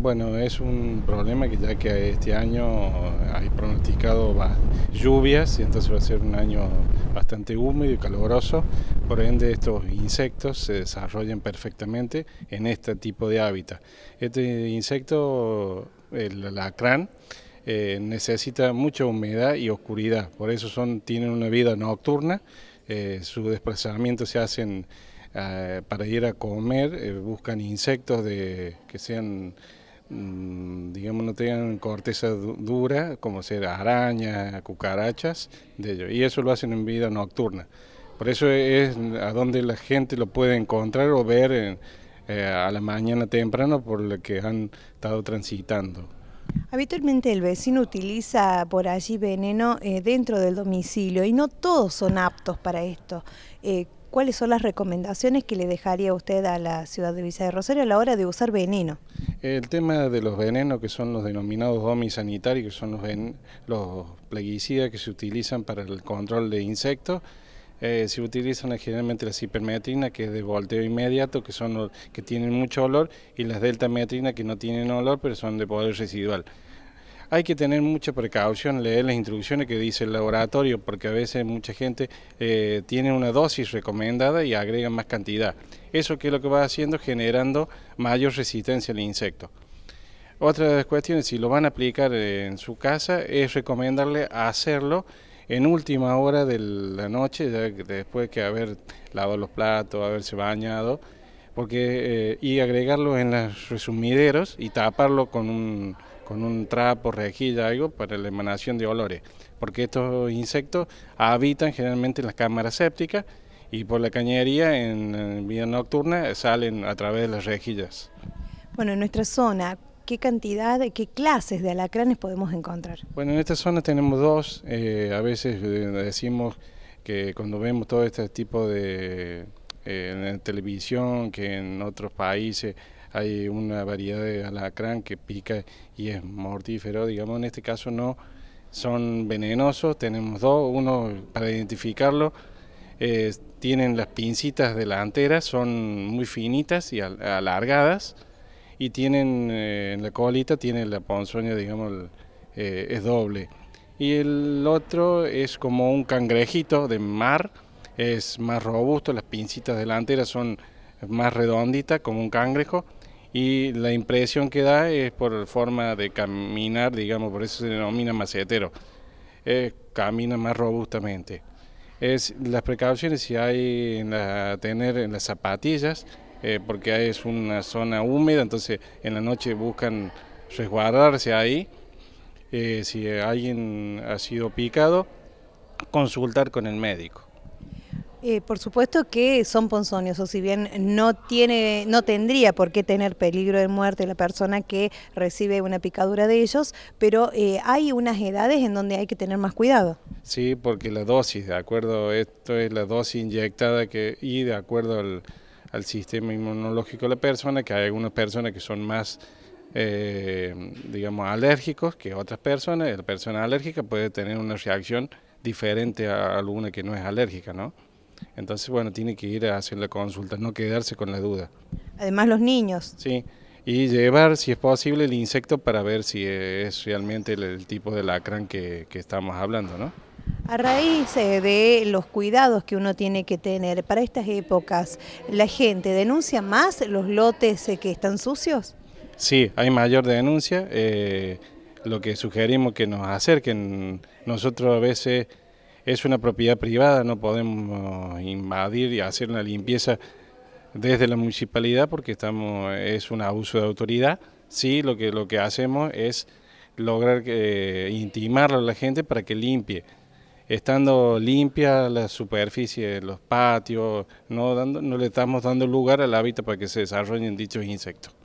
Bueno, es un problema que ya que este año hay pronosticado lluvias y entonces va a ser un año bastante húmedo y caluroso, por ende estos insectos se desarrollan perfectamente en este tipo de hábitat. Este insecto, el lacrán, eh, necesita mucha humedad y oscuridad, por eso son, tienen una vida nocturna, eh, su desplazamiento se hacen eh, para ir a comer, buscan insectos de, que sean Mm, digamos, no tengan corteza dura, como ser arañas, cucarachas, de ellos. Y eso lo hacen en vida nocturna. Por eso es a donde la gente lo puede encontrar o ver eh, a la mañana temprano por lo que han estado transitando. Habitualmente el vecino utiliza por allí veneno eh, dentro del domicilio y no todos son aptos para esto. Eh, ¿cuáles son las recomendaciones que le dejaría usted a la ciudad de Villa de Rosario a la hora de usar veneno? El tema de los venenos, que son los denominados homi-sanitarios, que son los, los plaguicidas que se utilizan para el control de insectos, eh, se utilizan generalmente las hipermetrinas, que es de volteo inmediato, que son los que tienen mucho olor, y las deltametrinas, que no tienen olor, pero son de poder residual. Hay que tener mucha precaución, leer las instrucciones que dice el laboratorio, porque a veces mucha gente eh, tiene una dosis recomendada y agrega más cantidad. Eso que es lo que va haciendo generando mayor resistencia al insecto. Otra de las cuestiones, si lo van a aplicar eh, en su casa, es recomendarle hacerlo en última hora de la noche, después de haber lavado los platos, haberse bañado, porque, eh, y agregarlo en los resumideros y taparlo con un con un trapo, rejilla, algo, para la emanación de olores, porque estos insectos habitan generalmente en las cámaras sépticas y por la cañería en, vida nocturna salen a través de las rejillas. Bueno, en nuestra zona, ¿qué cantidad, qué clases de alacranes podemos encontrar? Bueno, en esta zona tenemos dos, eh, a veces eh, decimos que cuando vemos todo este tipo de... Eh, televisión, que en otros países hay una variedad de alacrán que pica y es mortífero, digamos, en este caso no, son venenosos, tenemos dos, uno para identificarlo, eh, tienen las pincitas delanteras, son muy finitas y alargadas, y tienen eh, en la colita, tiene la ponzoña, digamos, eh, es doble. Y el otro es como un cangrejito de mar, es más robusto, las pincitas delanteras son más redonditas, como un cangrejo, y la impresión que da es por forma de caminar, digamos, por eso se denomina macetero, eh, camina más robustamente. Es las precauciones si hay en tener en las zapatillas, eh, porque es una zona húmeda, entonces en la noche buscan resguardarse ahí. Eh, si alguien ha sido picado, consultar con el médico. Eh, por supuesto que son o si bien no tiene, no tendría por qué tener peligro de muerte la persona que recibe una picadura de ellos, pero eh, hay unas edades en donde hay que tener más cuidado. Sí, porque la dosis, de acuerdo, esto es la dosis inyectada que y de acuerdo al, sistema inmunológico de la persona, que hay algunas personas que son más eh, digamos, alérgicos que otras personas. La persona alérgica puede tener una reacción diferente a alguna que no es alérgica, ¿no? Entonces, bueno, tiene que ir a hacer la consulta, no quedarse con la duda. Además los niños. Sí, y llevar, si es posible, el insecto para ver si es realmente el, tipo de lacrán que, estamos hablando, ¿no? A raíz eh, de los cuidados que uno tiene que tener para estas épocas, ¿la gente denuncia más los lotes eh, que están sucios? Sí, hay mayor denuncia. Eh, lo que sugerimos que nos acerquen. Nosotros a veces es una propiedad privada, no podemos invadir y hacer una limpieza desde la municipalidad porque estamos es un abuso de autoridad. Sí, lo que lo que hacemos es lograr intimarlo a la gente para que limpie. Estando limpia la superficie, los patios, no, dando, no le estamos dando lugar al hábitat para que se desarrollen dichos insectos.